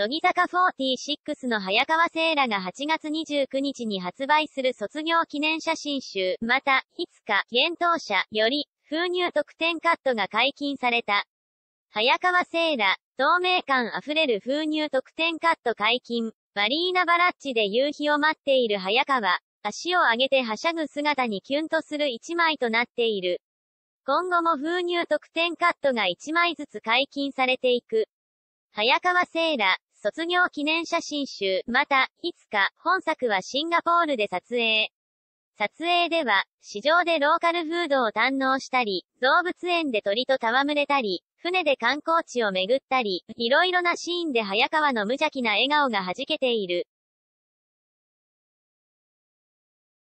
乃木坂46の早川聖ラが8月29日に発売する卒業記念写真集、また、いつか、厳冬者、より、封入特典カットが解禁された。早川聖ラ、透明感あふれる封入特典カット解禁、バリーナバラッジで夕日を待っている早川、足を上げてはしゃぐ姿にキュンとする一枚となっている。今後も封入特典カットが一枚ずつ解禁されていく。早川聖ラ、卒業記念写真集、また、いつか、本作はシンガポールで撮影。撮影では、市場でローカルフードを堪能したり、動物園で鳥と戯れたり、船で観光地を巡ったり、いろいろなシーンで早川の無邪気な笑顔が弾けている。